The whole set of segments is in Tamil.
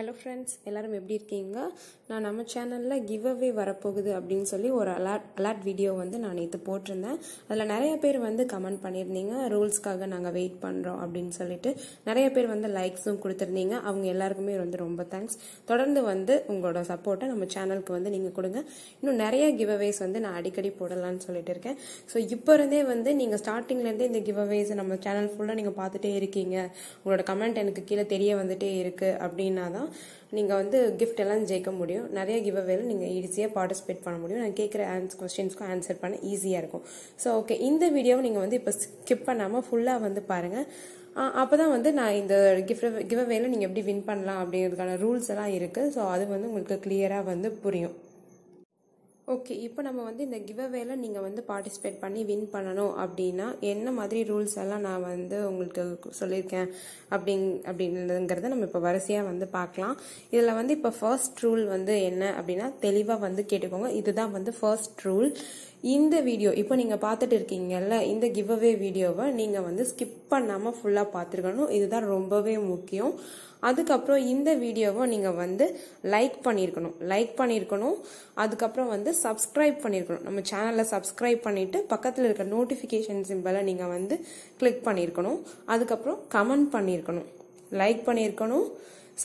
ஹலோ ஃப்ரெண்ட்ஸ் எல்லோரும் எப்படி இருக்கீங்க நான் நம்ம சேனலில் கிவ் அவே வரப்போகுது அப்படின்னு சொல்லி ஒரு அலாட் அலர்ட் வீடியோ வந்து நான் நேற்று போட்டிருந்தேன் அதில் நிறைய பேர் வந்து கமெண்ட் பண்ணியிருந்தீங்க ரூல்ஸ்க்காக நாங்கள் வெயிட் பண்ணுறோம் அப்படின்னு சொல்லிட்டு நிறைய பேர் வந்து லைக்ஸும் கொடுத்துருந்தீங்க அவங்க எல்லாருக்குமே வந்து ரொம்ப தேங்க்ஸ் தொடர்ந்து வந்து உங்களோட சப்போர்ட்டை நம்ம சேனலுக்கு வந்து நீங்கள் கொடுங்க இன்னும் நிறைய கிவ் அவேஸ் வந்து நான் அடிக்கடி போடலான்னு சொல்லிட்டு இருக்கேன் ஸோ இப்போ இருந்தே வந்து நீங்கள் ஸ்டார்டிங்லேருந்தே இந்த கிவ் அவேஸ் நம்ம சேனல் ஃபுல்லாக நீங்கள் பார்த்துட்டே இருக்கீங்க உங்களோட கமெண்ட் எனக்கு கீழே தெரிய வந்துட்டே இருக்குது அப்படின்னா தான் நீங்கள் வந்து கிஃப்ட் எல்லாம் ஜெயிக்க முடியும் நிறைய கிவ் அவேல நீங்கள் ஈஸியாக பார்ட்டிசிபேட் பண்ண முடியும் நான் கேட்குற ஆன்ஸ் கொஸ்டின்ஸ்க்கும் ஆன்சர் பண்ண ஈஸியாக இருக்கும் ஸோ ஓகே இந்த வீடியோவை நீங்கள் வந்து இப்போ ஸ்கிப் பண்ணாமல் ஃபுல்லாக வந்து பாருங்கள் அப்போ தான் வந்து நான் இந்த கிஃப்ட் கிவ் அவேல நீங்கள் எப்படி வின் பண்ணலாம் அப்படிங்கிறதுக்கான ரூல்ஸ் எல்லாம் இருக்குது ஸோ அது வந்து உங்களுக்கு கிளியராக வந்து புரியும் ஓகே இப்போ நம்ம வந்து இந்த கிவ்அவேல நீங்கள் வந்து பார்ட்டிசிபேட் பண்ணி வின் பண்ணணும் அப்படின்னா என்ன மாதிரி ரூல்ஸ் எல்லாம் நான் வந்து உங்களுக்கு சொல்லியிருக்கேன் அப்படிங் அப்படிங்கிறத நம்ம இப்போ வரிசையாக வந்து பார்க்கலாம் இதில் வந்து இப்போ ஃபர்ஸ்ட் ரூல் வந்து என்ன அப்படின்னா தெளிவாக வந்து கேட்டுக்கோங்க இதுதான் வந்து ஃபர்ஸ்ட் ரூல் இந்த வீடியோ இப்போ நீங்கள் பார்த்துட்டு இருக்கீங்கல்ல இந்த கிவ் அவே வீடியோவை நீங்கள் வந்து ஸ்கிப் பண்ணாமல் ஃபுல்லாக பார்த்துருக்கணும் இதுதான் ரொம்பவே முக்கியம் அதுக்கப்புறம் இந்த வீடியோவை நீங்கள் வந்து லைக் பண்ணியிருக்கணும் லைக் பண்ணியிருக்கணும் அதுக்கப்புறம் வந்து சப்ஸ்கிரைப் பண்ணியிருக்கணும் நம்ம சேனலில் சப்ஸ்கிரைப் பண்ணிவிட்டு பக்கத்தில் இருக்க நோட்டிஃபிகேஷன் சிம்பிளை நீங்கள் வந்து கிளிக் பண்ணியிருக்கணும் அதுக்கப்புறம் கமெண்ட் பண்ணியிருக்கணும் லைக் பண்ணியிருக்கணும்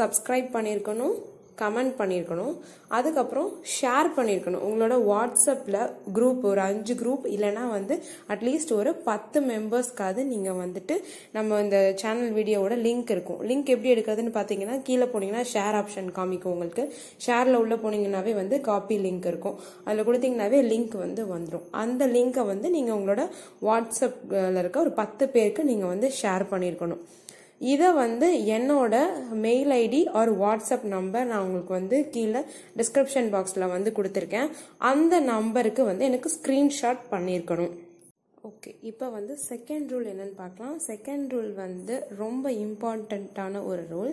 சப்ஸ்கிரைப் பண்ணியிருக்கணும் கமெண்ட் பண்ணியிருக்கணும் அதுக்கப்புறம் ஷேர் பண்ணியிருக்கணும் உங்களோட வாட்ஸ்அப்பில் குரூப் ஒரு அஞ்சு குரூப் இல்லைனா வந்து அட்லீஸ்ட் ஒரு பத்து மெம்பர்ஸ்க்காவது நீங்கள் வந்துட்டு நம்ம இந்த சேனல் வீடியோவோட லிங்க் இருக்கும் லிங்க் எப்படி எடுக்கிறதுன்னு பார்த்தீங்கன்னா கீழே போனீங்கன்னா ஷேர் ஆப்ஷன் காமிக்கும் உங்களுக்கு ஷேரில் உள்ளே போனீங்கன்னாவே வந்து காப்பி லிங்க் இருக்கும் அதில் கொடுத்தீங்கன்னாவே லிங்க் வந்து வந்துடும் அந்த லிங்க்கை வந்து நீங்கள் உங்களோட வாட்ஸ்அப்பில் இருக்க ஒரு பத்து பேருக்கு நீங்கள் வந்து ஷேர் பண்ணியிருக்கணும் இதை வந்து என்னோட mail ID or WhatsApp number நான் உங்களுக்கு வந்து கீழே டிஸ்கிரிப்ஷன் பாக்ஸில் வந்து கொடுத்துருக்கேன் அந்த நம்பருக்கு வந்து எனக்கு ஸ்க்ரீன்ஷாட் பண்ணியிருக்கணும் ஓகே இப்போ வந்து செகண்ட் ரூல் என்னென்னு பார்க்கலாம் செகண்ட் ரூல் வந்து ரொம்ப இம்பார்ட்டண்ட்டான ஒரு ரூல்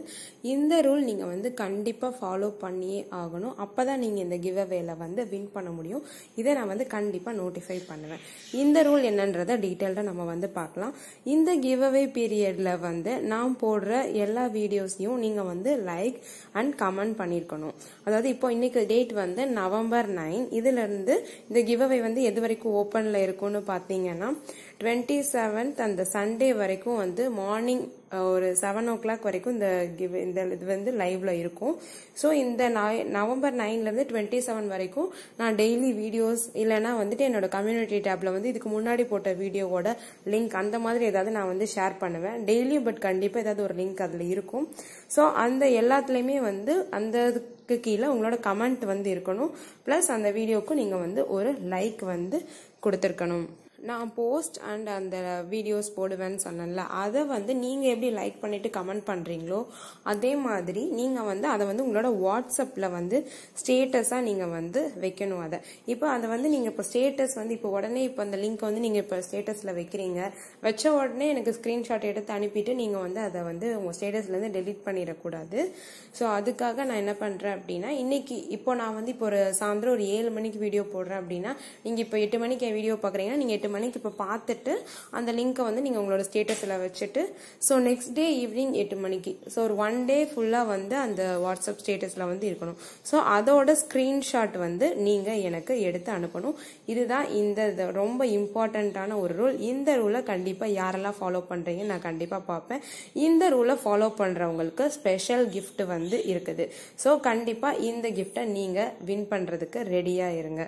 இந்த ரூல் நீங்கள் வந்து கண்டிப்பாக ஃபாலோ பண்ணியே ஆகணும் அப்போ தான் நீங்கள் இந்த கிவ் அவேல வந்து வின் பண்ண முடியும் இதை நான் வந்து கண்டிப்பாக நோட்டிஃபை பண்ணுவேன் இந்த ரூல் என்னன்றதை டீட்டெயில்டாக நம்ம வந்து பார்க்கலாம் இந்த கிவ் அவே பீரியடில் வந்து நான் போடுற எல்லா வீடியோஸையும் நீங்கள் வந்து லைக் அண்ட் கமெண்ட் பண்ணியிருக்கணும் அதாவது இப்போ இன்னைக்கு டேட் வந்து நவம்பர் நைன் இதிலிருந்து இந்த கிவ் அவே வந்து எது வரைக்கும் ஓப்பனில் இருக்கும்னு பார்த்தீங்கன்னா பார்த்தீங்கன்னா டுவெண்ட்டி செவன்த் அந்த சண்டே வரைக்கும் வந்து மார்னிங் ஒரு செவன் ஓ கிளாக் வரைக்கும் இந்த கிவ் இந்த இது வந்து லைவ்ல இருக்கும் ஸோ இந்த நவம்பர் நைன்லேருந்து டுவெண்ட்டி செவன் வரைக்கும் நான் டெய்லி வீடியோஸ் இல்லைனா வந்துட்டு என்னோட கம்யூனிட்டி டேப்ல வந்து இதுக்கு முன்னாடி போட்ட வீடியோவோட லிங்க் அந்த மாதிரி ஏதாவது நான் வந்து ஷேர் பண்ணுவேன் டெய்லியும் பட் கண்டிப்பாக ஏதாவது ஒரு லிங்க் அதில் இருக்கும் ஸோ அந்த எல்லாத்துலேயுமே வந்து அந்த இதுக்கு கீழே உங்களோட கமெண்ட் வந்து இருக்கணும் ப்ளஸ் அந்த வீடியோவுக்கும் நீங்கள் வந்து ஒரு லைக் வந்து கொடுத்துருக்கணும் நான் போஸ்ட் அண்ட் அந்த வீடியோஸ் போடுவேன்னு சொன்னேன்ல அதை வந்து நீங்கள் எப்படி லைக் பண்ணிவிட்டு கமெண்ட் பண்ணுறீங்களோ அதே மாதிரி நீங்கள் வந்து அதை வந்து உங்களோட வாட்ஸ்அப்பில் வந்து ஸ்டேட்டஸாக நீங்கள் வந்து வைக்கணும் அதை இப்போ அதை வந்து நீங்கள் இப்போ ஸ்டேட்டஸ் வந்து இப்போ உடனே இப்போ அந்த லிங்க் வந்து நீங்கள் இப்போ ஸ்டேட்டஸில் வைக்கிறீங்க வச்ச உடனே எனக்கு ஸ்க்ரீன்ஷாட் எடுத்து அனுப்பிட்டு நீங்கள் வந்து அதை வந்து உங்கள் ஸ்டேட்டஸ்லேருந்து டெலிட் பண்ணிடக்கூடாது ஸோ அதுக்காக நான் என்ன பண்ணுறேன் அப்படின்னா இன்னைக்கு இப்போ நான் வந்து இப்போ ஒரு சாயந்தரம் ஒரு ஏழு மணிக்கு வீடியோ போடுறேன் அப்படின்னா நீங்கள் இப்போ எட்டு மணிக்கு வீடியோ பார்க்குறீங்கன்னா நீங்கள் எட்டு மணிக்கு இப்போ பார்த்துட்டு அந்த லிங்க்கை வந்து நீங்கள் உங்களோட ஸ்டேட்டஸில் வச்சுட்டு ஸோ நெக்ஸ்ட் டே ஈவினிங் எட்டு மணிக்கு ஸோ ஒரு ஒன் டே ஃபுல்லாக வந்து அந்த வாட்ஸ்அப் ஸ்டேட்டஸில் வந்து இருக்கணும் ஸோ அதோட ஸ்க்ரீன்ஷாட் வந்து நீங்கள் எனக்கு எடுத்து அனுப்பணும் இதுதான் இந்த ரொம்ப இம்பார்ட்டண்ட்டான ஒரு ரூல் இந்த ரூலை கண்டிப்பாக யாரெல்லாம் ஃபாலோ பண்ணுறீங்கன்னு நான் கண்டிப்பாக பார்ப்பேன் இந்த ரூலை ஃபாலோ பண்ணுறவங்களுக்கு ஸ்பெஷல் கிஃப்ட் வந்து இருக்குது ஸோ கண்டிப்பாக இந்த கிஃப்டை நீங்கள் வின் பண்ணுறதுக்கு ரெடியாக இருங்க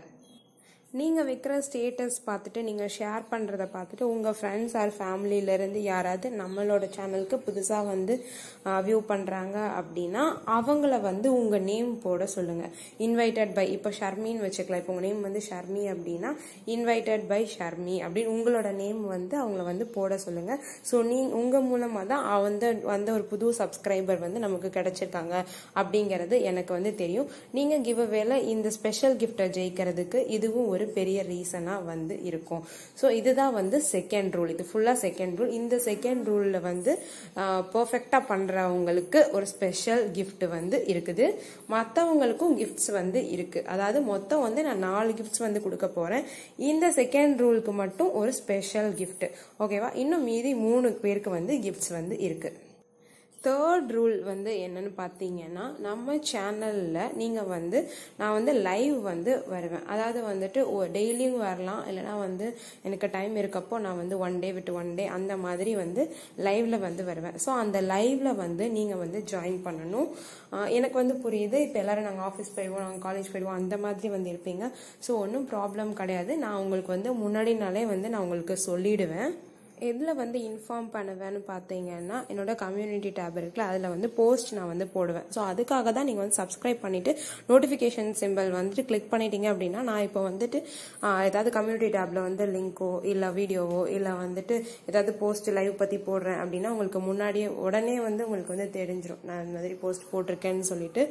நீங்கள் வைக்கிற ஸ்டேட்டஸ் பார்த்துட்டு நீங்கள் ஷேர் பண்ணுறத பார்த்துட்டு உங்கள் ஃப்ரெண்ட்ஸ் ஆர் ஃபேமிலியிலேருந்து யாராவது நம்மளோட சேனலுக்கு புதுசாக வந்து வியூ பண்ணுறாங்க அப்படின்னா அவங்கள வந்து உங்கள் நேம் போட சொல்லுங்கள் இன்வைட்டட் பை இப்போ ஷர்மின்னு வச்சுக்கலாம் இப்போ உங்கள் நேம் வந்து ஷர்மி அப்படின்னா இன்வைட்டட் பை ஷர்மி அப்படின்னு உங்களோட நேம் வந்து அவங்கள வந்து போட சொல்லுங்கள் ஸோ நீ உங்கள் மூலமாக தான் வந்து வந்த ஒரு புது சப்ஸ்கிரைபர் வந்து நமக்கு கிடச்சிருக்காங்க அப்படிங்கிறது எனக்கு வந்து தெரியும் நீங்கள் கிவ் அவேல இந்த ஸ்பெஷல் கிஃப்டை ஜெயிக்கிறதுக்கு இதுவும் ஒரு ஒரு பெரிய ரீசனாக வந்து இருக்கும் ஸோ இதுதான் வந்து செகண்ட் ரூல் இது ஃபுல்லாக செகண்ட் ரூல் இந்த செகண்ட் ரூலில் வந்து பர்ஃபெக்டாக பண்ணுறவங்களுக்கு ஒரு ஸ்பெஷல் கிஃப்ட் வந்து இருக்குது மற்றவங்களுக்கும் கிஃப்ட்ஸ் வந்து இருக்குது அதாவது மொத்தம் வந்து நான் நாலு கிஃப்ட்ஸ் வந்து கொடுக்க போகிறேன் இந்த செகண்ட் ரூலுக்கு மட்டும் ஒரு ஸ்பெஷல் கிஃப்ட் ஓகேவா இன்னும் மீதி மூணு பேருக்கு வந்து கிஃப்ட்ஸ் வந்து இருக்குது தேர்ட் ரூல் வந்து என்னன்னு பார்த்தீங்கன்னா நம்ம சேனலில் நீங்கள் வந்து நான் வந்து லைவ் வந்து வருவேன் அதாவது வந்துட்டு டெய்லியும் வரலாம் இல்லைனா வந்து எனக்கு டைம் இருக்கப்போ நான் வந்து ஒன் டே விட்டு ஒன் டே அந்த மாதிரி வந்து லைவில் வந்து வருவேன் ஸோ அந்த லைவில் வந்து நீங்கள் வந்து ஜாயின் பண்ணணும் எனக்கு வந்து புரியுது இப்போ எல்லோரும் நாங்கள் ஆஃபீஸ் போயிடுவோம் நாங்கள் காலேஜ் போயிடுவோம் அந்த மாதிரி வந்து இருப்பீங்க ஸோ ஒன்றும் ப்ராப்ளம் கிடையாது நான் உங்களுக்கு வந்து முன்னாடினாலே வந்து நான் உங்களுக்கு சொல்லிடுவேன் எதில் வந்து இன்ஃபார்ம் பண்ணுவேன்னு பார்த்தீங்கன்னா என்னோட கம்யூனிட்டி டேப் இருக்குல்ல அதில் வந்து போஸ்ட் நான் வந்து போடுவேன் ஸோ அதுக்காக தான் நீங்கள் வந்து சப்ஸ்கிரைப் பண்ணிவிட்டு நோட்டிஃபிகேஷன் சிம்பிள் வந்துட்டு கிளிக் பண்ணிட்டீங்க அப்படின்னா நான் இப்போ வந்துட்டு ஏதாவது கம்யூனிட்டி டேப்பில் வந்து லிங்க்கோ இல்லை வீடியோவோ இல்லை வந்துட்டு ஏதாவது போஸ்ட் லைவ் பற்றி போடுறேன் அப்படின்னா உங்களுக்கு முன்னாடியே உடனே வந்து உங்களுக்கு வந்து தெரிஞ்சிடும் நான் இந்த மாதிரி போஸ்ட் போட்டிருக்கேன்னு சொல்லிட்டு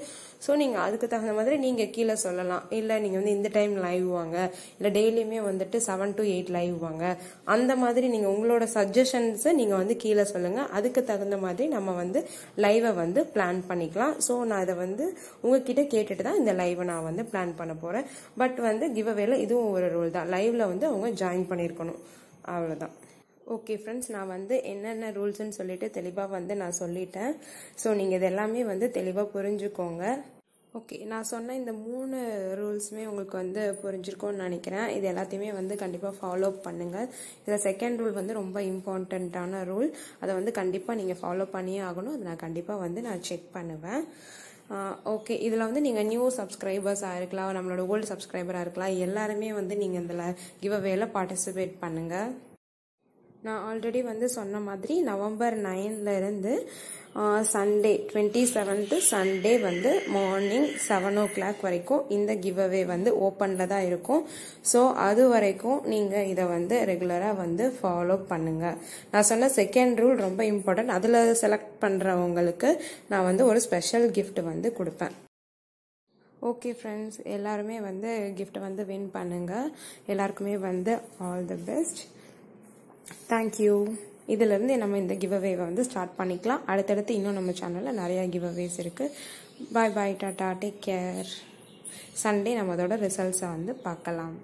ஸோ நீங்கள் அதுக்கு தகுந்த மாதிரி நீங்கள் கீழே சொல்லலாம் இல்லை நீங்கள் வந்து இந்த டைம் லைவ் வாங்க இல்லை டெய்லியுமே வந்துட்டு செவன் டு எயிட் லைவ் வாங்க அந்த மாதிரி நீங்கள் உங்களோட உங்களோட சஜஷன்ஸை நீங்கள் வந்து கீழே சொல்லுங்கள் அதுக்கு தகுந்த மாதிரி நம்ம வந்து லைவை வந்து பிளான் பண்ணிக்கலாம் ஸோ நான் இதை வந்து உங்ககிட்ட கேட்டுட்டு தான் இந்த லைவை நான் வந்து பிளான் பண்ண போகிறேன் பட் வந்து கிவ் அவேல இதுவும் ஒரு ரூல் தான் லைவில் வந்து அவங்க ஜாயின் பண்ணியிருக்கணும் அவ்வளோதான் ஓகே ஃப்ரெண்ட்ஸ் நான் வந்து என்னென்ன ரூல்ஸ்ன்னு சொல்லிட்டு தெளிவாக வந்து நான் சொல்லிட்டேன் ஸோ நீங்கள் இது எல்லாமே வந்து தெளிவாக புரிஞ்சுக்கோங்க ஓகே நான் சொன்ன இந்த மூணு ரூல்ஸுமே உங்களுக்கு வந்து புரிஞ்சிருக்கும்னு நினைக்கிறேன் இது எல்லாத்தையுமே வந்து கண்டிப்பாக ஃபாலோ பண்ணுங்கள் இதில் செகண்ட் ரூல் வந்து ரொம்ப இம்பார்ட்டண்ட்டான ரூல் அதை வந்து கண்டிப்பாக நீங்கள் ஃபாலோ பண்ணியே ஆகணும் அதை நான் கண்டிப்பாக வந்து நான் செக் பண்ணுவேன் ஓகே இதில் வந்து நீங்கள் நியூ சப்ஸ்கிரைபர்ஸாக இருக்கலாம் நம்மளோட ஓல்டு சப்ஸ்கிரைபராக இருக்கலாம் எல்லாருமே வந்து நீங்கள் இதில் கிவ் அவேல பார்ட்டிசிபேட் பண்ணுங்கள் நான் ஆல்ரெடி வந்து சொன்ன மாதிரி நவம்பர் நைன்லேருந்து சண்டே டுவெண்ட்டி செவன்த்து சண்டே வந்து மார்னிங் செவன் ஓ கிளாக் வரைக்கும் இந்த கிவ் அவே வந்து ஓப்பனில் தான் இருக்கும் ஸோ அது வரைக்கும் நீங்கள் இதை வந்து ரெகுலராக வந்து ஃபாலோ பண்ணுங்கள் நான் சொன்ன செகண்ட் ரூல் ரொம்ப இம்பார்ட்டன்ட் அதில் செலக்ட் பண்ணுறவங்களுக்கு நான் வந்து ஒரு ஸ்பெஷல் கிஃப்ட் வந்து கொடுப்பேன் ஓகே ஃப்ரெண்ட்ஸ் எல்லாருமே வந்து கிஃப்ட்டை வந்து வின் பண்ணுங்கள் எல்லாருக்குமே வந்து ஆல் தி பெஸ்ட் தேங்க்யூ இதிலேருந்து நம்ம இந்த கிவ் அவேவை வந்து ஸ்டார்ட் பண்ணிக்கலாம் அடுத்தடுத்து இன்னும் நம்ம சேனலில் நிறையா கிவ் அவேஸ் இருக்குது bye bye tata take care Sunday நம்ம அதோட ரிசல்ட்ஸை வந்து பார்க்கலாம்